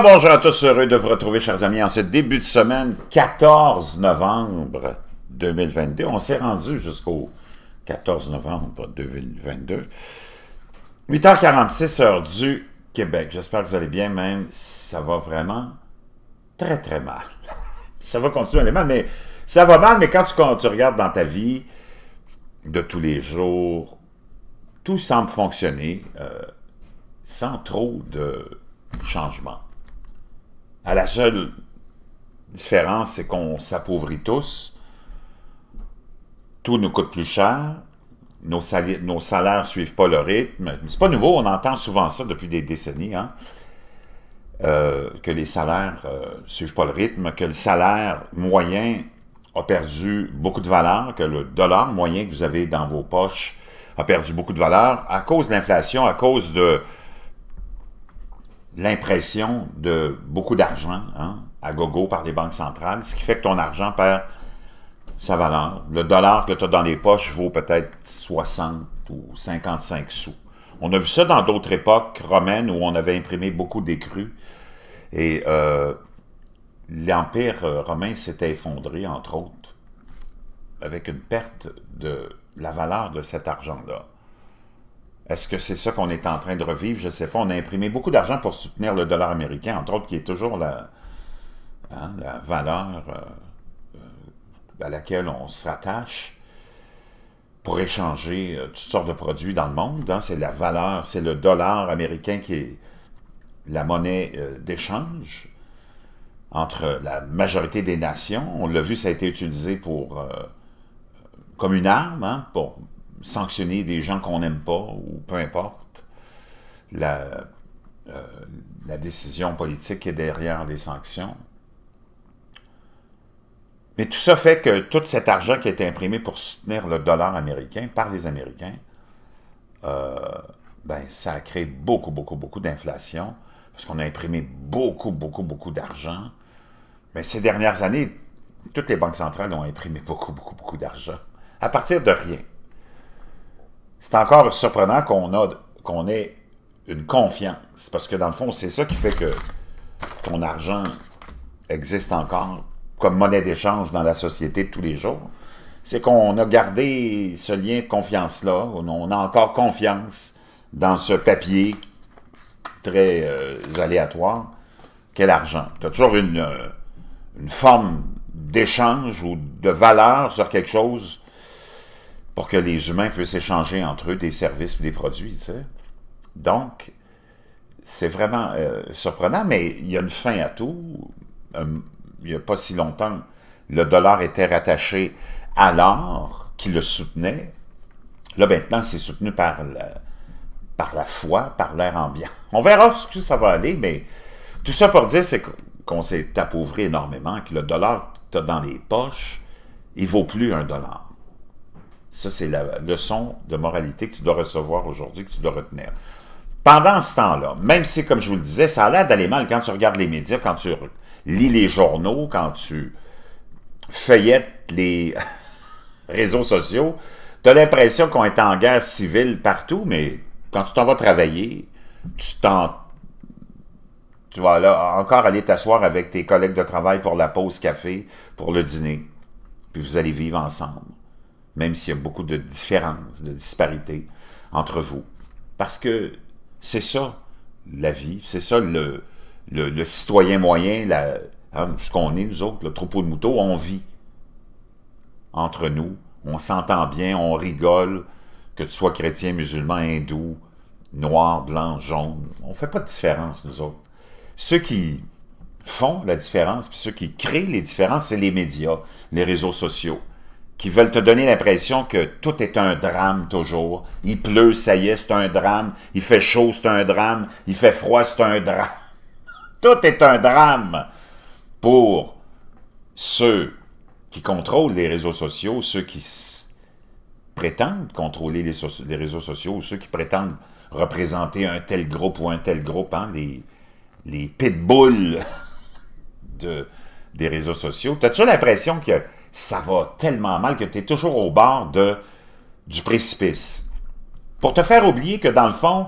bonjour à tous, heureux de vous retrouver, chers amis, en ce début de semaine, 14 novembre 2022. On s'est rendu jusqu'au 14 novembre 2022. 8h46, heure du Québec. J'espère que vous allez bien, même ça va vraiment très, très mal. ça va continuer à aller mal, mais ça va mal, mais quand tu, regardes dans ta vie de tous les jours, tout semble fonctionner euh, sans trop de changement. À la seule différence, c'est qu'on s'appauvrit tous. Tout nous coûte plus cher. Nos, salaires nos suivent pas le rythme. C'est pas nouveau, on entend souvent ça depuis des décennies, hein? Euh, que les salaires ne euh, suivent pas le rythme, que le salaire moyen a perdu beaucoup de valeur, que le dollar moyen que vous avez dans vos poches a perdu beaucoup de valeur à cause de l'inflation, à cause de l'impression de beaucoup d'argent hein, à gogo par les banques centrales, ce qui fait que ton argent perd sa valeur. Le dollar que tu as dans les poches vaut peut-être 60 ou 55 sous. On a vu ça dans d'autres époques romaines où on avait imprimé beaucoup d'écrus. Et euh, l'Empire euh, romain s'était effondré, entre autres, avec une perte de la valeur de cet argent-là. Est-ce que c'est ça qu'on est en train de revivre? Je ne sais pas. On a imprimé beaucoup d'argent pour soutenir le dollar américain, entre autres, qui est toujours la, hein, valeur euh, euh, à laquelle on se rattache pour échanger euh, toutes sortes de produits dans le monde. Hein. C'est la valeur, c'est le dollar américain qui est la monnaie d'échange entre la majorité des nations. On l'a vu, ça a été utilisé pour, comme une arme hein, pour sanctionner des gens qu'on n'aime pas, ou peu importe, la, euh, la décision politique qui est derrière les sanctions. Mais tout ça fait que tout cet argent qui est imprimé pour soutenir le dollar américain par les Américains, euh, ben, ça a créé beaucoup, beaucoup, beaucoup d'inflation, parce qu'on a imprimé beaucoup, beaucoup, beaucoup d'argent. Mais ces dernières années, toutes les banques centrales ont imprimé beaucoup, beaucoup, beaucoup d'argent, à partir de rien c'est encore surprenant qu'on ait une confiance. Parce que dans le fond, c'est ça qui fait que ton argent existe encore comme monnaie d'échange dans la société de tous les jours. C'est qu'on a gardé ce lien de confiance-là. On a encore confiance dans ce papier très euh, aléatoire qu'est l'argent. Tu as toujours une, euh, une forme d'échange ou de valeur sur quelque chose pour que les humains puissent échanger entre eux des services et des produits. Donc, c'est vraiment euh, surprenant, mais il y a une fin à tout. Euh, il n'y a pas si longtemps, le dollar était rattaché à l'or qui le soutenait. Là, maintenant, c'est soutenu par la, par la foi, par l'air ambiant. On verra où ça va aller, mais tout ça pour dire, c'est qu'on s'est appauvri énormément, que le dollar que tu as dans les poches, il vaut plus un dollar. Ça, c'est la leçon de moralité que tu dois recevoir aujourd'hui, que tu dois retenir. Pendant ce temps-là, même si, comme je vous le disais, ça a l'air d'aller mal quand tu regardes les médias, quand tu lis les journaux, quand tu feuillettes les réseaux sociaux, tu as l'impression qu'on est en guerre civile partout, mais quand tu t'en vas travailler, tu t'en tu vas encore aller t'asseoir avec tes collègues de travail pour la pause café, pour le dîner, puis vous allez vivre ensemble même s'il y a beaucoup de différences, de disparités entre vous. Parce que c'est ça, la vie, c'est ça le, le, citoyen moyen, hein, ce qu'on est, nous autres, le troupeau de moutons, on vit entre nous, on s'entend bien, on rigole, que tu sois chrétien, musulman, hindou, noir, blanc, jaune, on ne fait pas de différence, nous autres. Ceux qui font la différence, puis ceux qui créent les différences, c'est les médias, les réseaux sociaux, qui veulent te donner l'impression que tout est un drame toujours. Il pleut, ça y est, c'est un drame. Il fait chaud, c'est un drame. Il fait froid, c'est un drame. Tout est un drame pour ceux qui contrôlent les réseaux sociaux, ceux qui prétendent contrôler les, réseaux sociaux, ceux qui prétendent représenter un tel groupe ou un tel groupe, hein, les, les pitbulls de, des réseaux sociaux. T'as-tu l'impression que ça va tellement mal que tu es toujours au bord de, du précipice. Pour te faire oublier que dans le fond,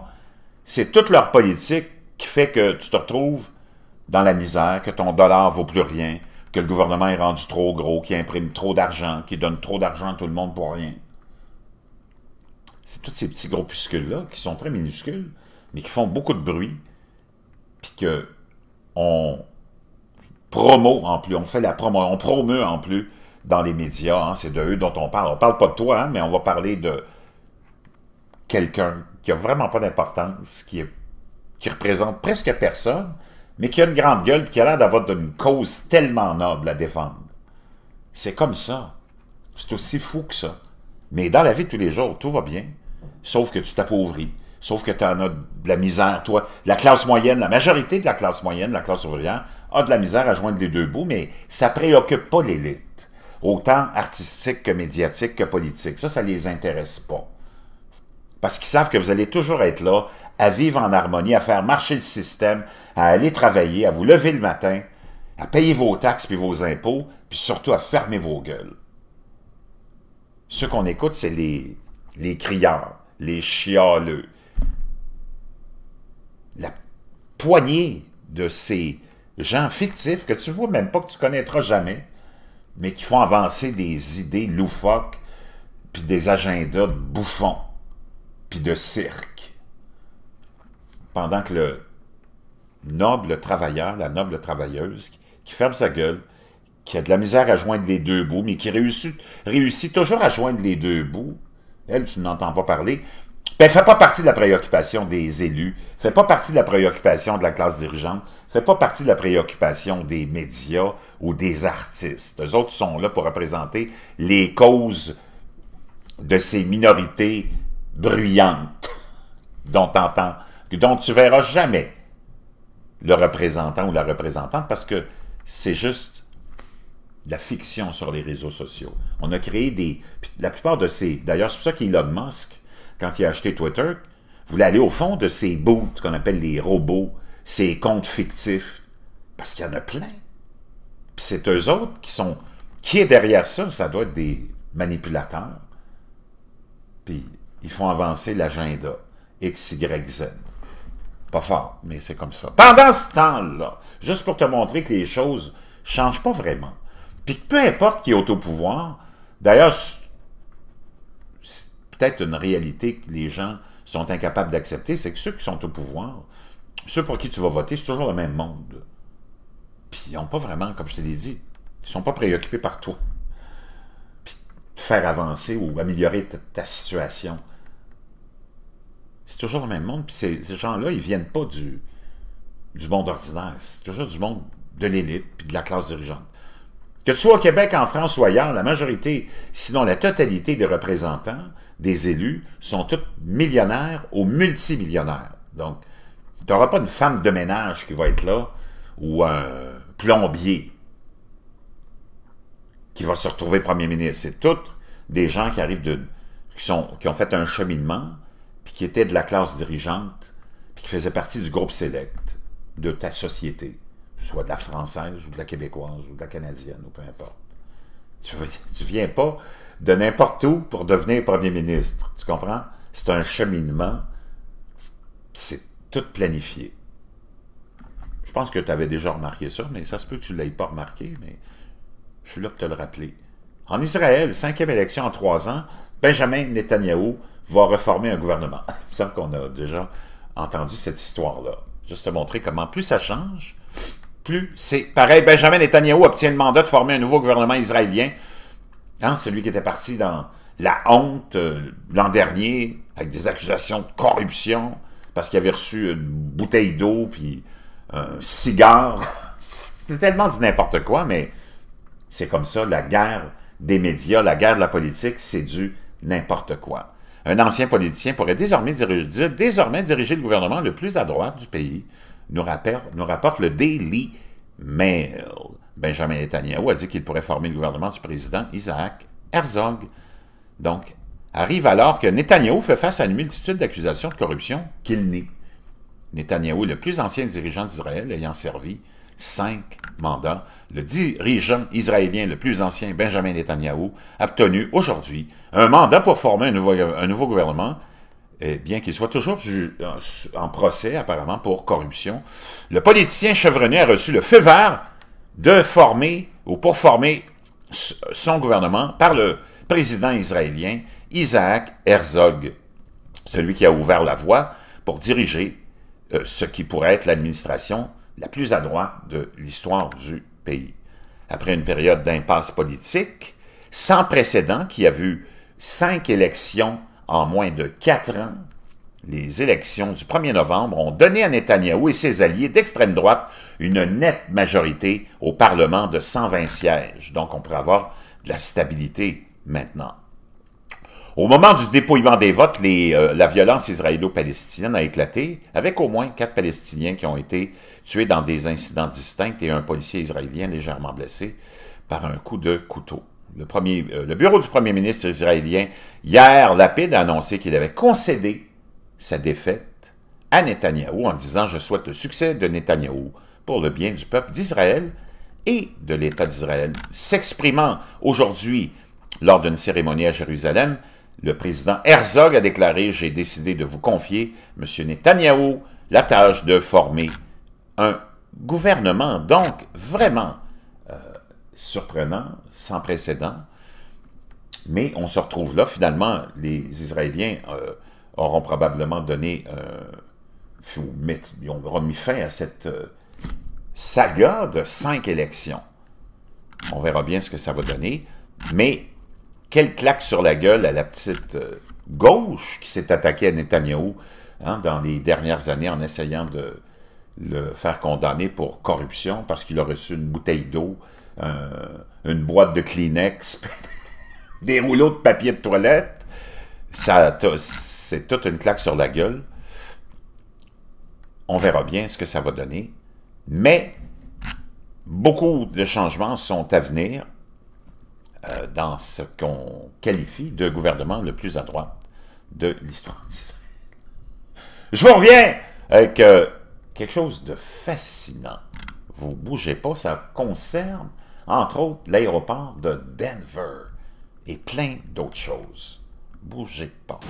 c'est toute leur politique qui fait que tu te retrouves dans la misère, que ton dollar vaut plus rien, que le gouvernement est rendu trop gros, qui imprime trop d'argent, qui donne trop d'argent à tout le monde pour rien. C'est tous ces petits groupuscules-là qui sont très minuscules, mais qui font beaucoup de bruit, puis qu'on on promo en plus, on fait la promo, on promeut en plus dans les médias. Hein, c'est de eux dont on parle. On parle pas de toi, hein, mais on va parler de quelqu'un qui a vraiment pas d'importance, qui, représente presque personne, mais qui a une grande gueule qui a l'air d'avoir une cause tellement noble à défendre. C'est comme ça. C'est aussi fou que ça. Mais dans la vie de tous les jours, tout va bien. Sauf que tu t'appauvris. Sauf que tu en as de la misère, toi. La classe moyenne, la majorité de la classe moyenne, la classe ouvrière, a de la misère à joindre les deux bouts, mais ça préoccupe pas l'élite autant artistique que médiatique que politique. Ça, ça les intéresse pas. Parce qu'ils savent que vous allez toujours être là, à vivre en harmonie, à faire marcher le système, à aller travailler, à vous lever le matin, à payer vos taxes puis vos impôts, puis surtout à fermer vos gueules. Ce qu'on écoute, c'est les, les criards, les chialeux. La poignée de ces gens fictifs que tu vois même pas, que tu connaîtras jamais, mais qui font avancer des idées loufoques, puis des agendas de bouffons, puis de cirque. Pendant que le noble travailleur, la noble travailleuse, qui ferme sa gueule, qui a de la misère à joindre les deux bouts, mais qui réussit, réussit toujours à joindre les deux bouts, elle, tu n'entends pas parler, ne ben, fait pas partie de la préoccupation des élus, fait pas partie de la préoccupation de la classe dirigeante, fait pas partie de la préoccupation des médias ou des artistes. Les autres sont là pour représenter les causes de ces minorités bruyantes dont, entends, dont tu verras jamais le représentant ou la représentante parce que c'est juste la fiction sur les réseaux sociaux. On a créé des... La plupart de ces... D'ailleurs, c'est pour ça qu'il le Musk quand il a acheté Twitter, vous aller au fond de ces bouts qu'on appelle les robots, ces comptes fictifs, parce qu'il y en a plein. Puis c'est eux autres qui sont... Qui est derrière ça? Ça doit être des manipulateurs. Puis ils font avancer l'agenda. X, Y, Z. Pas fort, mais c'est comme ça. Pendant ce temps-là, juste pour te montrer que les choses changent pas vraiment, puis que peu importe qui est au pouvoir, d'ailleurs, peut-être une réalité que les gens sont incapables d'accepter, c'est que ceux qui sont au pouvoir, ceux pour qui tu vas voter, c'est toujours le même monde. Puis ils n'ont pas vraiment, comme je te l'ai dit, ils ne sont pas préoccupés par toi. Puis faire avancer ou améliorer ta, situation. C'est toujours le même monde. Puis ces, gens-là, ils ne viennent pas du, du monde ordinaire. C'est toujours du monde de l'élite puis de la classe dirigeante. Que tu sois au Québec, en France ou ailleurs, la majorité, sinon la totalité des représentants des élus sont tous millionnaires ou multimillionnaires. Donc, tu n'auras pas une femme de ménage qui va être là ou un plombier qui va se retrouver premier ministre. C'est toutes des gens qui arrivent de, qui, sont, qui ont fait un cheminement, puis qui étaient de la classe dirigeante, puis qui faisaient partie du groupe sélect de ta société, soit de la française ou de la québécoise ou de la canadienne ou peu importe. Tu, tu viens pas de n'importe où pour devenir premier ministre. Tu comprends? C'est un cheminement. C'est tout planifié. Je pense que tu avais déjà remarqué ça, mais ça se peut que tu ne l'aies pas remarqué, mais je suis là pour te le rappeler. En Israël, cinquième élection en trois ans, Benjamin Netanyahu va reformer un gouvernement. Il me qu'on a déjà entendu cette histoire-là. Juste te montrer comment plus ça change, plus c'est pareil. Benjamin Netanyahu obtient le mandat de former un nouveau gouvernement israélien Hein, celui qui était parti dans la honte euh, l'an dernier avec des accusations de corruption parce qu'il avait reçu une bouteille d'eau puis un cigare. c'est tellement du n'importe quoi, mais c'est comme ça, la guerre des médias, la guerre de la politique, c'est du n'importe quoi. Un ancien politicien pourrait désormais diriger, désormais le gouvernement le plus à droite du pays, nous, rapporte, nous rapporte le Daily mais Benjamin Netanyahu a dit qu'il pourrait former le gouvernement du président Isaac Herzog. Donc, arrive alors que Netanyahu fait face à une multitude d'accusations de corruption qu'il nie. Netanyahu est le plus ancien dirigeant d'Israël ayant servi cinq mandats. Le dirigeant israélien le plus ancien, Benjamin Netanyahu, a obtenu aujourd'hui un mandat pour former un nouveau gouvernement bien qu'il soit toujours en procès apparemment pour corruption, le politicien chevronné a reçu le feu vert de former ou pour former son gouvernement par le président israélien Isaac Herzog, celui qui a ouvert la voie pour diriger euh, ce qui pourrait être l'administration la plus adroite de l'histoire du pays. Après une période d'impasse politique sans précédent qui a vu cinq élections en moins de quatre ans, les élections du 1er novembre ont donné à Netanyahou et ses alliés d'extrême droite une nette majorité au Parlement de 120 sièges. Donc, on pourrait avoir de la stabilité maintenant. Au moment du dépouillement des votes, euh, la violence israélo-palestinienne a éclaté, avec au moins quatre Palestiniens qui ont été tués dans des incidents distincts et un policier israélien légèrement blessé par un coup de couteau. Euh, le, bureau du premier ministre israélien, hier, lapide, a annoncé qu'il avait concédé sa défaite à Netanyahou en disant « Je souhaite le succès de Netanyahou pour le bien du peuple d'Israël et de l'État d'Israël ». S'exprimant aujourd'hui lors d'une cérémonie à Jérusalem, le président Herzog a déclaré « J'ai décidé de vous confier, M. Netanyahou, la tâche de former un gouvernement. » Donc, vraiment, surprenant, sans précédent. Mais on se retrouve là, finalement, les Israéliens euh, auront probablement donné, euh, ils ont mis fin à cette euh, saga de cinq élections. On verra bien ce que ça va donner, mais quelle claque sur la gueule à la petite euh, gauche qui s'est attaquée à Netanyahu hein, dans les dernières années en essayant de le faire condamner pour corruption parce qu'il a reçu une bouteille d'eau euh, une boîte de Kleenex, des rouleaux de papier de toilette. Ça, c'est toute une claque sur la gueule. On verra bien ce que ça va donner. Mais beaucoup de changements sont à venir euh, dans ce qu'on qualifie de gouvernement le plus à droite de l'histoire d'Israël. Je vous reviens avec euh, quelque chose de fascinant. Vous bougez pas, ça concerne entre autres l'aéroport de Denver et plein d'autres choses. Bougez pas.